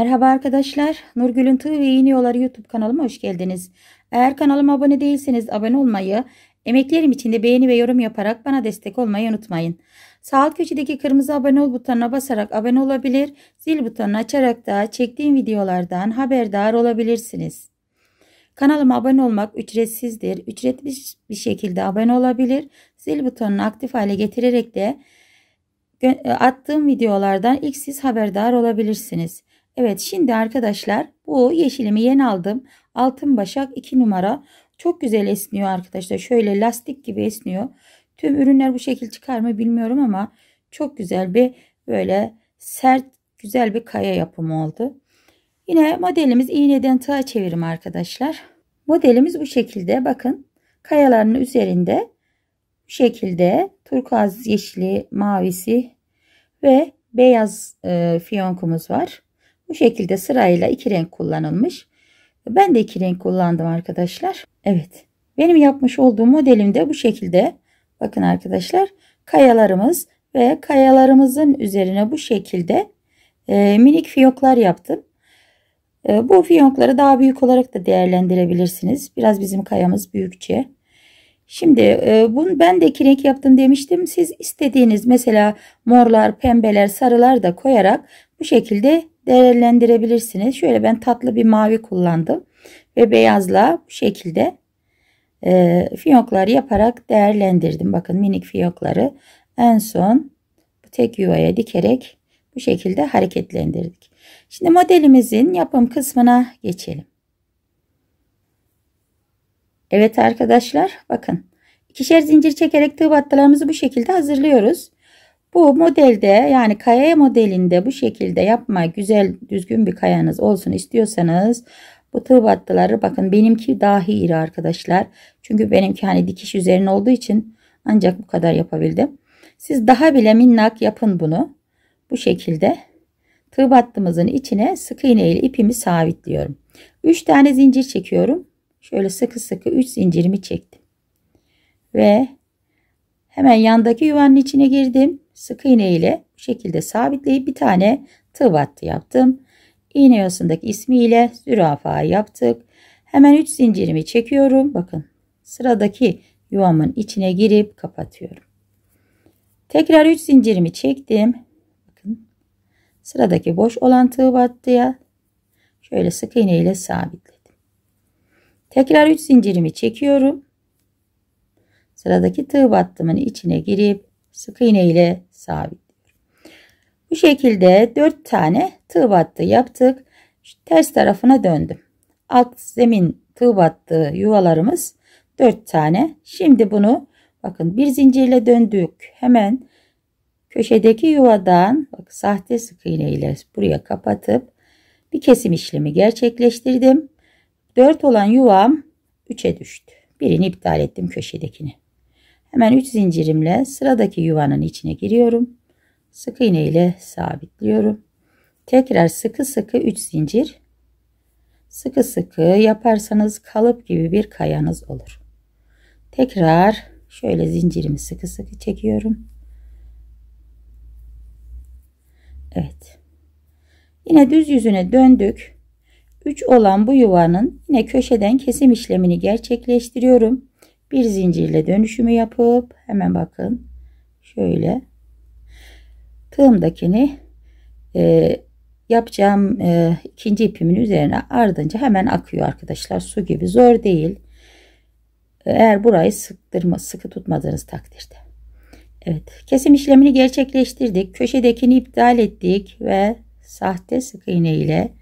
Merhaba arkadaşlar. Nurgül'ün Tığ ve İğne Yolları YouTube kanalıma hoş geldiniz. Eğer kanalıma abone değilseniz abone olmayı, emeklerim için de beğeni ve yorum yaparak bana destek olmayı unutmayın. Sağ alt köşedeki kırmızı abone ol butonuna basarak abone olabilir, zil butonunu açarak da çektiğim videolardan haberdar olabilirsiniz. Kanalıma abone olmak ücretsizdir. Ücretli bir şekilde abone olabilir, zil butonunu aktif hale getirerek de attığım videolardan ilk siz haberdar olabilirsiniz. Evet şimdi arkadaşlar bu yeşilimi yeni aldım. Altın başak 2 numara. Çok güzel esniyor arkadaşlar. Şöyle lastik gibi esniyor. Tüm ürünler bu şekil çıkar mı bilmiyorum ama çok güzel bir böyle sert güzel bir kaya yapımı oldu. Yine modelimiz iğneden tığa çevirim arkadaşlar. Modelimiz bu şekilde bakın kayaların üzerinde bu şekilde turkuaz yeşili mavisi ve beyaz e, fiyonkumuz var. Bu şekilde sırayla iki renk kullanılmış. Ben de iki renk kullandım arkadaşlar. Evet. Benim yapmış olduğum modelimde bu şekilde. Bakın arkadaşlar kayalarımız ve kayalarımızın üzerine bu şekilde e, minik fiyoklar yaptım. E, bu fiyonkları daha büyük olarak da değerlendirebilirsiniz. Biraz bizim kayamız büyükçe. Şimdi e, bunu ben de iki renk yaptım demiştim. Siz istediğiniz mesela morlar, pembeler, sarılar da koyarak bu şekilde değerlendirebilirsiniz. Şöyle ben tatlı bir mavi kullandım. Ve beyazla bu şekilde e, fiyoklar yaparak değerlendirdim. Bakın minik fiyonkları en son bu tek yuvaya dikerek bu şekilde hareketlendirdik. Şimdi modelimizin yapım kısmına geçelim. Evet arkadaşlar bakın ikişer zincir çekerek tığ battılarımızı bu şekilde hazırlıyoruz. Bu modelde yani kaya modelinde bu şekilde yapma güzel düzgün bir kayanız olsun istiyorsanız bu tığ battıları bakın benimki dahi iri arkadaşlar. Çünkü benimki hani dikiş üzerine olduğu için ancak bu kadar yapabildim. Siz daha bile minnak yapın bunu. Bu şekilde tığ battımızın içine sık iğne ile ipimi sabitliyorum. 3 tane zincir çekiyorum. Şöyle sıkı sıkı 3 zincirimi çektim. Ve hemen yandaki yuvanın içine girdim sık iğne ile bu şekilde sabitleyip bir tane tığ battı yaptım. İğne yosundaki ismiyle zürafa yaptık. Hemen 3 zincirimi çekiyorum. Bakın sıradaki yuvamın içine girip kapatıyorum. Tekrar 3 zincirimi çektim. Bakın sıradaki boş olan tığ battıya şöyle sık iğne ile sabitledim. Tekrar 3 zincirimi çekiyorum. Sıradaki tığ battımın içine girip sık iğne ile sabitliyorum. Bu şekilde 4 tane tığ battı yaptık. Şu ters tarafına döndüm. Alt zemin tığ battığı yuvalarımız 4 tane. Şimdi bunu bakın bir zincirle döndük. Hemen köşedeki yuvadan bak sahte sık iğne ile buraya kapatıp bir kesim işlemi gerçekleştirdim. 4 olan yuvam 3'e düştü. Birini iptal ettim köşedekini. Hemen 3 zincirimle sıradaki yuvanın içine giriyorum. Sık iğne ile sabitliyorum. Tekrar sıkı sıkı 3 zincir. Sıkı sıkı yaparsanız kalıp gibi bir kayanız olur. Tekrar şöyle zincirimi sıkı sıkı çekiyorum. Evet. Yine düz yüzüne döndük. 3 olan bu yuvanın yine köşeden kesim işlemini gerçekleştiriyorum bir zincirle dönüşümü yapıp hemen bakın şöyle tığımdakini e, yapacağım e, ikinci ipimin üzerine ardınca hemen akıyor arkadaşlar su gibi zor değil eğer burayı sıktırma sıkı tutmadığınız takdirde Evet kesim işlemini gerçekleştirdik köşedekini iptal ettik ve sahte sık iğne ile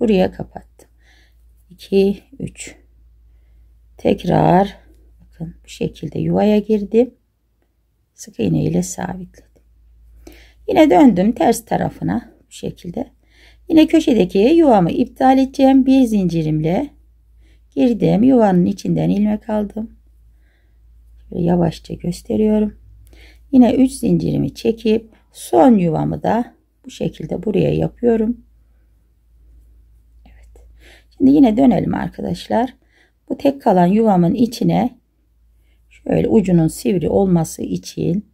buraya kapattım 2 3 tekrar bakın bu şekilde yuvaya girdim. Sık iğne ile sabitledim. Yine döndüm ters tarafına bu şekilde. Yine köşedeki yuvamı iptal edeceğim. Bir zincirimle girdim. Yuvanın içinden ilmek aldım. Şöyle yavaşça gösteriyorum. Yine 3 zincirimi çekip son yuvamı da bu şekilde buraya yapıyorum. Evet. Şimdi yine dönelim arkadaşlar. Bu tek kalan yuvamın içine Şöyle ucunun sivri olması için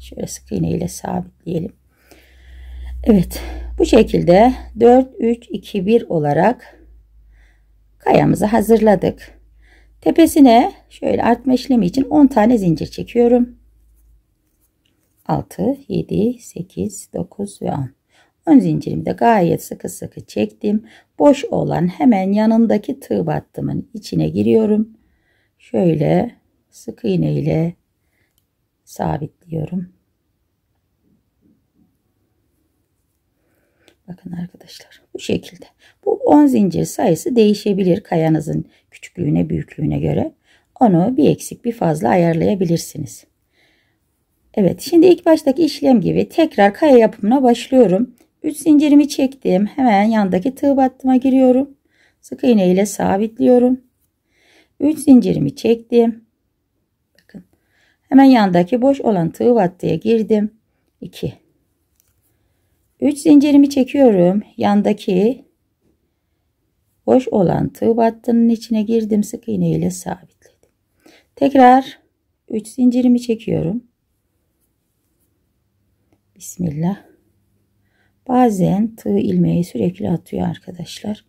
şöyle sık iğne ile sabitleyelim. Evet bu şekilde 4 3 2 1 olarak kayamızı hazırladık. Tepesine şöyle artma işlemi için 10 tane zincir çekiyorum. 6 7 8 9 ve 10. 10 zincirimi de gayet sıkı sıkı çektim. Boş olan hemen yanındaki tığ battımın içine giriyorum şöyle sık iğne ile sabitliyorum. Bakın arkadaşlar bu şekilde. Bu 10 zincir sayısı değişebilir kayanızın küçüklüğüne büyüklüğüne göre. Onu bir eksik bir fazla ayarlayabilirsiniz. Evet şimdi ilk baştaki işlem gibi tekrar kaya yapımına başlıyorum. 3 zincirimi çektim. Hemen yandaki tığ battıma giriyorum. Sık iğne ile sabitliyorum. 3 zincirimi çektim. Bakın. Hemen yandaki boş olan tığ vattıya girdim. 2 3 zincirimi çekiyorum. Yandaki boş olan tığ battının içine girdim. Sık iğne ile sabitledim. Tekrar 3 zincirimi çekiyorum. Bismillah. Bazen tığ ilmeği sürekli atıyor arkadaşlar.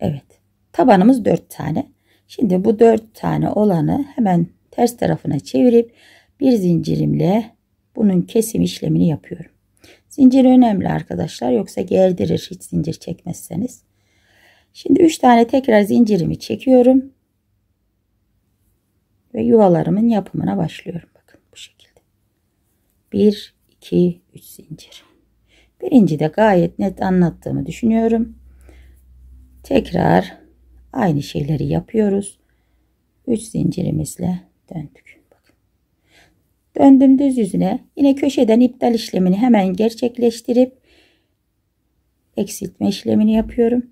Evet. Tabanımız 4 tane. Şimdi bu 4 tane olanı hemen ters tarafına çevirip bir zincirimle bunun kesim işlemini yapıyorum. Zincir önemli arkadaşlar yoksa gerdirir hiç zincir çekmezseniz. Şimdi 3 tane tekrar zincirimi çekiyorum. Ve yuvalarımın yapımına başlıyorum. Bakın bu şekilde. 1, 2, 3 zincir. Birinci de gayet net anlattığımı düşünüyorum. Tekrar Aynı şeyleri yapıyoruz. 3 zincirimizle döndük. Döndüm düz yüzüne. Yine köşeden iptal işlemini hemen gerçekleştirip eksiltme işlemini yapıyorum.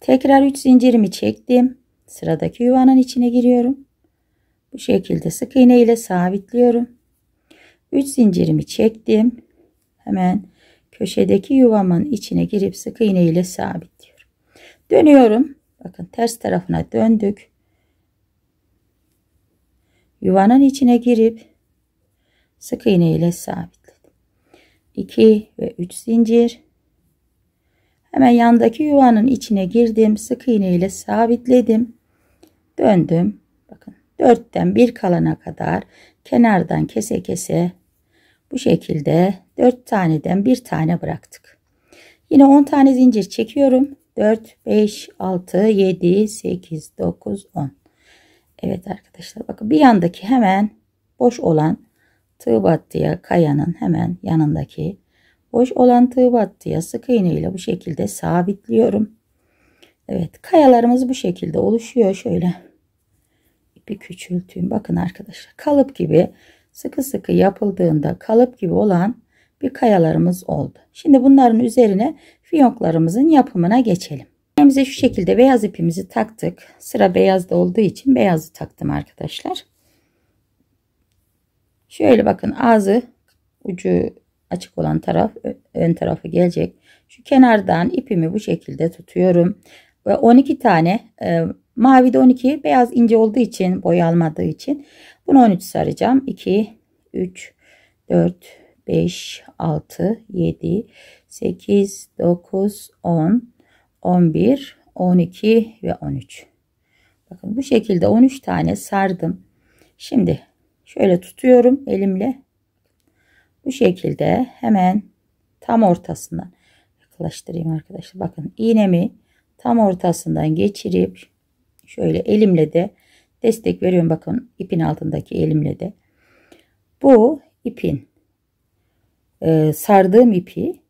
Tekrar 3 zincirimi çektim. Sıradaki yuvanın içine giriyorum. Bu şekilde sık iğne ile sabitliyorum. 3 zincirimi çektim. Hemen köşedeki yuvamın içine girip sık iğne ile sabitliyorum. Dönüyorum. Bakın ters tarafına döndük. Yuvanın içine girip sık iğne ile sabitledim. 2 ve 3 zincir. Hemen yandaki yuvanın içine girdim. Sık iğne ile sabitledim. Döndüm. Bakın 4'ten 1 kalana kadar kenardan kese kese bu şekilde 4 taneden 1 tane bıraktık. Yine 10 tane zincir çekiyorum. 4, 5, 6, 7, 8, 9, 10. Evet arkadaşlar bakın bir yandaki hemen boş olan tığ battıya kayanın hemen yanındaki boş olan tığ battıya sık iğne ile bu şekilde sabitliyorum. Evet kayalarımız bu şekilde oluşuyor. Şöyle ipi küçülteyim. Bakın arkadaşlar kalıp gibi sıkı sıkı yapıldığında kalıp gibi olan bir kayalarımız oldu. Şimdi bunların üzerine fiyoklarımızın yapımına geçelim. Elimize şu şekilde beyaz ipimizi taktık. Sıra beyazda olduğu için beyazı taktım arkadaşlar. Şöyle bakın ağzı ucu açık olan taraf ön tarafı gelecek. Şu kenardan ipimi bu şekilde tutuyorum. Ve 12 tane e, mavi de 12 beyaz ince olduğu için boy almadığı için bunu 13 saracağım. 2 3 4 5, 6, 7, 8, 9, 10, 11, 12 ve 13. Bakın bu şekilde 13 tane sardım. Şimdi şöyle tutuyorum elimle. Bu şekilde hemen tam ortasından yaklaştırayım arkadaşlar. Bakın iğnemi tam ortasından geçirip şöyle elimle de destek veriyorum. Bakın ipin altındaki elimle de. Bu ipin e, sardığım ipi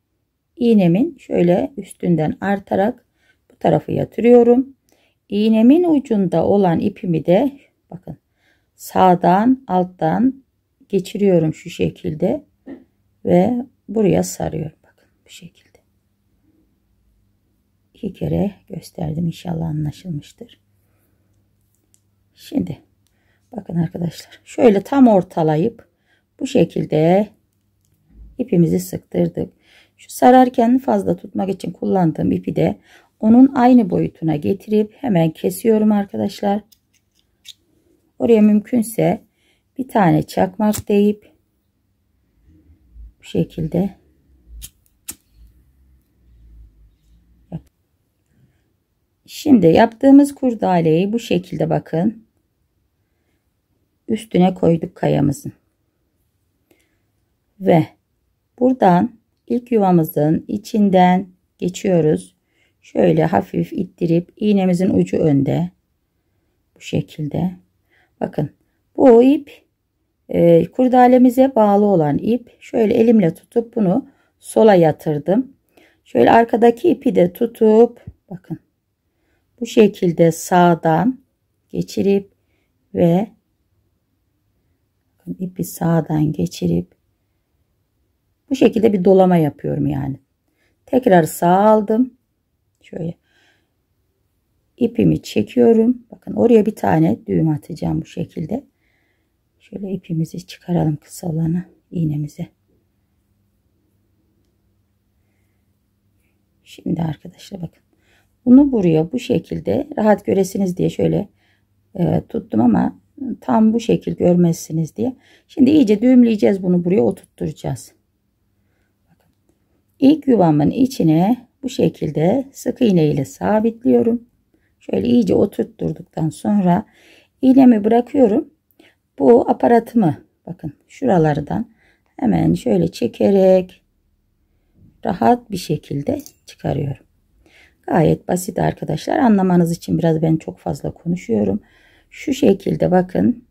iğnemin şöyle üstünden artarak bu tarafı yatırıyorum. İğnemin ucunda olan ipimi de bakın sağdan alttan geçiriyorum şu şekilde ve buraya sarıyorum. Bakın bu şekilde. İki kere gösterdim. inşallah anlaşılmıştır. Şimdi bakın arkadaşlar şöyle tam ortalayıp bu şekilde ipimizi sıktırdık. Şu sararken fazla tutmak için kullandığım ipi de onun aynı boyutuna getirip hemen kesiyorum arkadaşlar. Oraya mümkünse bir tane çakmak deyip bu şekilde Şimdi yaptığımız kurdaleyi bu şekilde bakın. Üstüne koyduk kayamızın. Ve Buradan ilk yuvamızın içinden geçiyoruz. Şöyle hafif ittirip iğnemizin ucu önde. Bu şekilde. Bakın bu ip e, kurdalemize bağlı olan ip. Şöyle elimle tutup bunu sola yatırdım. Şöyle arkadaki ipi de tutup bakın bu şekilde sağdan geçirip ve ipi sağdan geçirip bu şekilde bir dolama yapıyorum yani. Tekrar sağ aldım. Şöyle ipimi çekiyorum. Bakın oraya bir tane düğüm atacağım bu şekilde. Şöyle ipimizi çıkaralım kısa olanı iğnemize. Şimdi arkadaşlar bakın. Bunu buraya bu şekilde rahat göresiniz diye şöyle e, tuttum ama tam bu şekil görmezsiniz diye. Şimdi iyice düğümleyeceğiz bunu buraya oturtturacağız. İlk yuvamın içine bu şekilde sık iğne ile sabitliyorum. Şöyle iyice oturtturduktan sonra iğnemi bırakıyorum. Bu aparatımı bakın şuralardan hemen şöyle çekerek rahat bir şekilde çıkarıyorum. Gayet basit arkadaşlar. Anlamanız için biraz ben çok fazla konuşuyorum. Şu şekilde bakın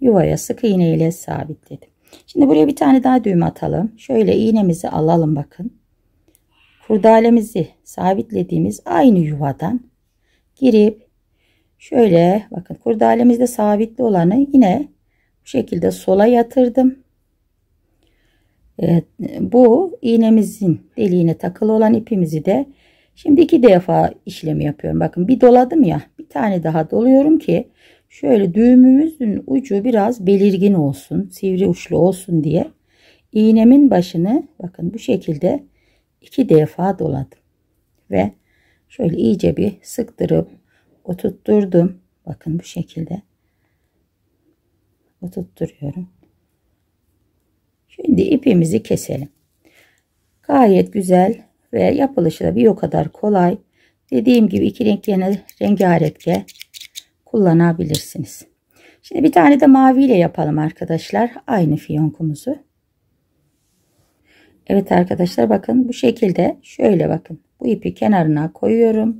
yuvaya sık iğne ile sabitledim. Şimdi buraya bir tane daha düğüm atalım. Şöyle iğnemizi alalım bakın. Kurdalemizi sabitlediğimiz aynı yuvadan girip şöyle bakın kurdalemizde sabitli olanı yine bu şekilde sola yatırdım. Evet, bu iğnemizin deliğine takılı olan ipimizi de şimdi iki defa işlemi yapıyorum. Bakın bir doladım ya bir tane daha doluyorum ki Şöyle düğümümüzün ucu biraz belirgin olsun, sivri uçlu olsun diye iğnemin başını bakın bu şekilde iki defa doladım ve şöyle iyice bir sıktırıp oturtturdum. Bakın bu şekilde oturtturuyorum. Şimdi ipimizi keselim. Gayet güzel ve yapılışı da bir o kadar kolay. Dediğim gibi iki renklerine rengarenk kullanabilirsiniz. Şimdi bir tane de maviyle yapalım arkadaşlar. Aynı fiyonkumuzu. Evet arkadaşlar bakın bu şekilde şöyle bakın. Bu ipi kenarına koyuyorum.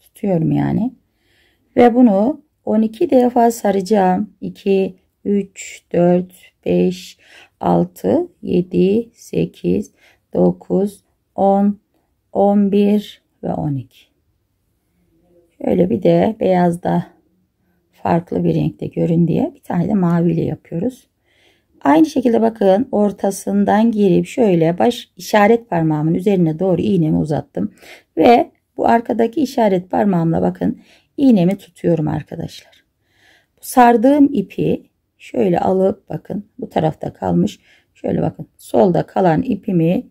Tutuyorum yani. Ve bunu 12 defa saracağım. 2, 3, 4, 5, 6, 7, 8, 9, 10, 11 ve 12. Şöyle bir de beyaz da farklı bir renkte görün diye bir tane de maviyle yapıyoruz. Aynı şekilde bakın ortasından girip şöyle baş işaret parmağımın üzerine doğru iğnemi uzattım. Ve bu arkadaki işaret parmağımla bakın iğnemi tutuyorum arkadaşlar. Sardığım ipi şöyle alıp bakın bu tarafta kalmış. Şöyle bakın solda kalan ipimi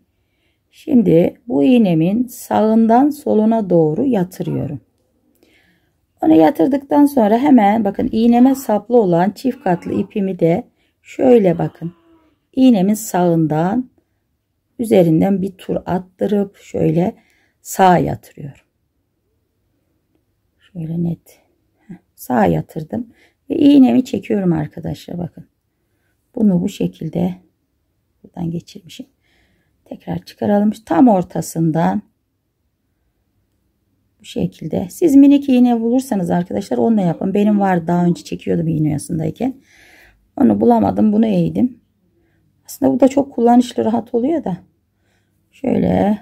şimdi bu iğnemin sağından soluna doğru yatırıyorum. Onu yatırdıktan sonra hemen bakın iğneme saplı olan çift katlı ipimi de şöyle bakın. iğnemin sağından üzerinden bir tur attırıp şöyle sağa yatırıyorum. Şöyle net sağa yatırdım ve iğnemi çekiyorum arkadaşlar bakın. Bunu bu şekilde buradan geçirmişim. Tekrar çıkaralım. Tam ortasından bu şekilde. Siz minik iğne bulursanız arkadaşlar onunla yapın. Benim var daha önce çekiyordum iğne yasındayken. Onu bulamadım. Bunu eğdim. Aslında bu da çok kullanışlı rahat oluyor da. Şöyle.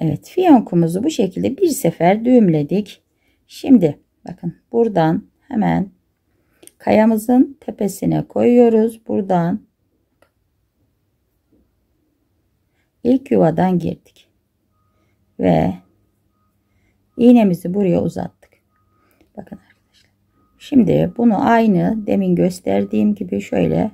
Evet fiyonkumuzu bu şekilde bir sefer düğümledik. Şimdi bakın buradan hemen kayamızın tepesine koyuyoruz. Buradan ilk yuvadan girdik. Ve iğnemizi buraya uzattık. Bakın arkadaşlar. Şimdi bunu aynı demin gösterdiğim gibi şöyle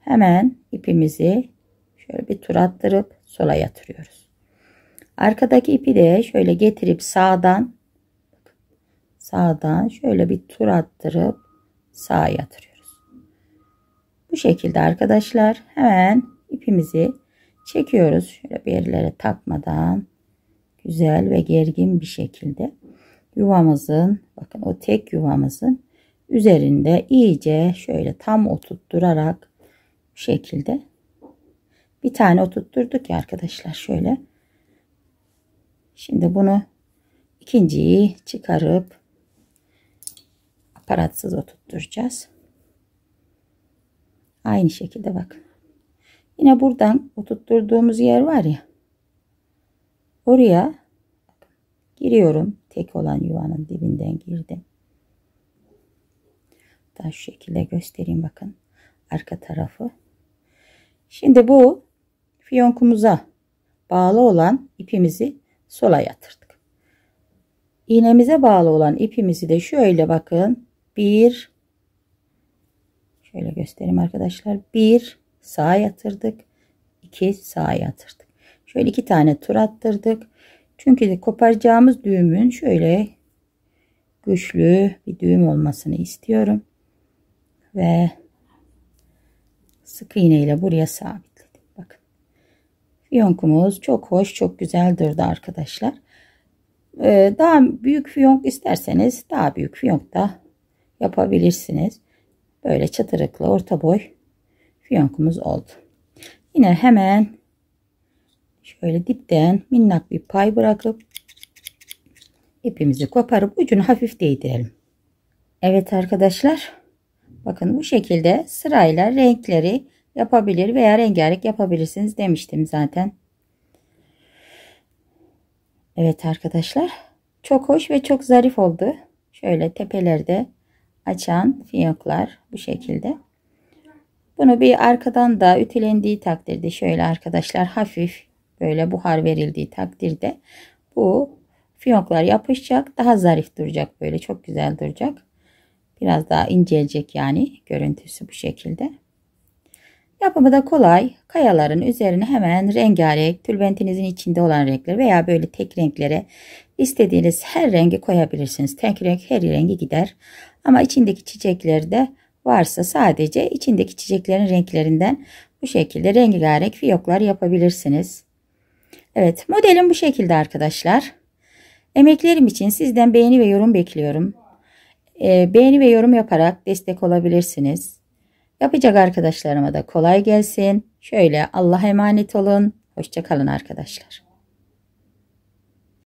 hemen ipimizi şöyle bir tur attırıp sola yatırıyoruz. Arkadaki ipi de şöyle getirip sağdan sağdan şöyle bir tur attırıp sağa yatırıyoruz. Bu şekilde arkadaşlar hemen ipimizi çekiyoruz. Şöyle bir yerlere takmadan güzel ve gergin bir şekilde yuvamızın bakın o tek yuvamızın üzerinde iyice şöyle tam oturtturarak bu şekilde bir tane oturtturduk ya arkadaşlar şöyle. Şimdi bunu ikinciyi çıkarıp aparatsız oturtturacağız. Aynı şekilde bak. Yine buradan oturtturduğumuz yer var ya. Oraya giriyorum. Tek olan yuvanın dibinden girdim. Daha şu şekilde göstereyim bakın. Arka tarafı. Şimdi bu fiyonkumuza bağlı olan ipimizi sola yatırdık. İğnemize bağlı olan ipimizi de şöyle bakın. Bir şöyle göstereyim arkadaşlar. Bir sağa yatırdık. iki sağa yatırdık. Şöyle iki tane tur attırdık. Çünkü de koparacağımız düğümün şöyle güçlü bir düğüm olmasını istiyorum. Ve sık iğne ile buraya sabitledim. Bakın. Fiyonkumuz çok hoş, çok güzel durdu arkadaşlar. Ee, daha büyük fiyonk isterseniz daha büyük fiyonk da yapabilirsiniz. Böyle çatırıklı orta boy fiyonkumuz oldu. Yine hemen şöyle dipten minnak bir pay bırakıp ipimizi koparıp ucunu hafif değdirelim. Evet arkadaşlar bakın bu şekilde sırayla renkleri yapabilir veya rengarenk yapabilirsiniz demiştim zaten. Evet arkadaşlar çok hoş ve çok zarif oldu. Şöyle tepelerde açan fiyoklar bu şekilde. Bunu bir arkadan da ütülendiği takdirde şöyle arkadaşlar hafif Böyle buhar verildiği takdirde bu fiyonklar yapışacak. Daha zarif duracak böyle. Çok güzel duracak. Biraz daha inceleyecek yani. Görüntüsü bu şekilde. Yapımı da kolay. Kayaların üzerine hemen rengarenk tülbentinizin içinde olan renkleri veya böyle tek renklere istediğiniz her rengi koyabilirsiniz. Tek renk her rengi gider. Ama içindeki çiçekleri de varsa sadece içindeki çiçeklerin renklerinden bu şekilde rengarenk fiyoklar yapabilirsiniz. Evet modelim bu şekilde arkadaşlar. Emeklerim için sizden beğeni ve yorum bekliyorum. E, beğeni ve yorum yaparak destek olabilirsiniz. Yapacak arkadaşlarıma da kolay gelsin. Şöyle Allah'a emanet olun. Hoşçakalın arkadaşlar.